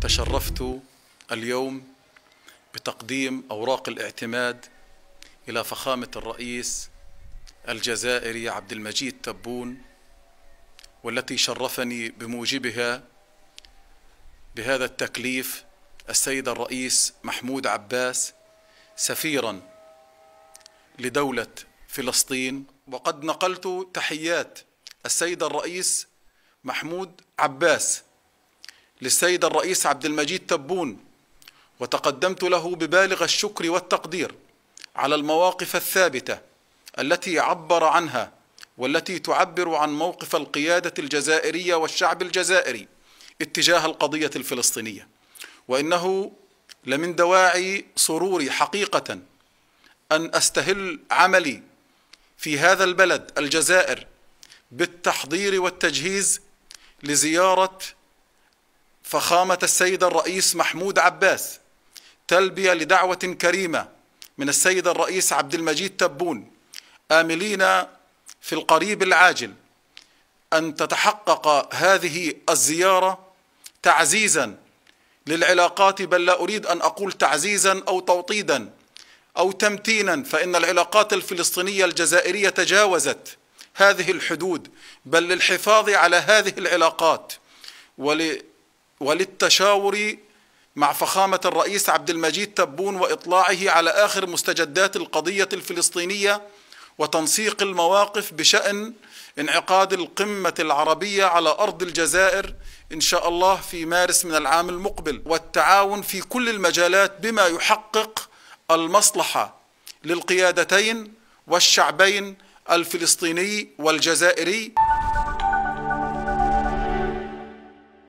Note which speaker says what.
Speaker 1: تشرفت اليوم بتقديم أوراق الاعتماد إلى فخامة الرئيس الجزائري عبد المجيد تبون والتي شرفني بموجبها بهذا التكليف السيد الرئيس محمود عباس سفيرا لدولة فلسطين وقد نقلت تحيات السيد الرئيس محمود عباس للسيد الرئيس عبد المجيد تبون وتقدمت له ببالغ الشكر والتقدير على المواقف الثابته التي عبر عنها والتي تعبر عن موقف القياده الجزائريه والشعب الجزائري اتجاه القضيه الفلسطينيه وانه لمن دواعي سروري حقيقه ان استهل عملي في هذا البلد الجزائر بالتحضير والتجهيز لزياره فخامة السيد الرئيس محمود عباس تلبية لدعوة كريمة من السيد الرئيس عبد المجيد تبون آملين في القريب العاجل أن تتحقق هذه الزيارة تعزيزا للعلاقات بل لا أريد أن أقول تعزيزا أو توطيدا أو تمتينا فإن العلاقات الفلسطينية الجزائرية تجاوزت هذه الحدود بل للحفاظ على هذه العلاقات ول وللتشاور مع فخامة الرئيس عبد المجيد تبون وإطلاعه على آخر مستجدات القضية الفلسطينية وتنسيق المواقف بشأن انعقاد القمة العربية على أرض الجزائر إن شاء الله في مارس من العام المقبل والتعاون في كل المجالات بما يحقق المصلحة للقيادتين والشعبين الفلسطيني والجزائري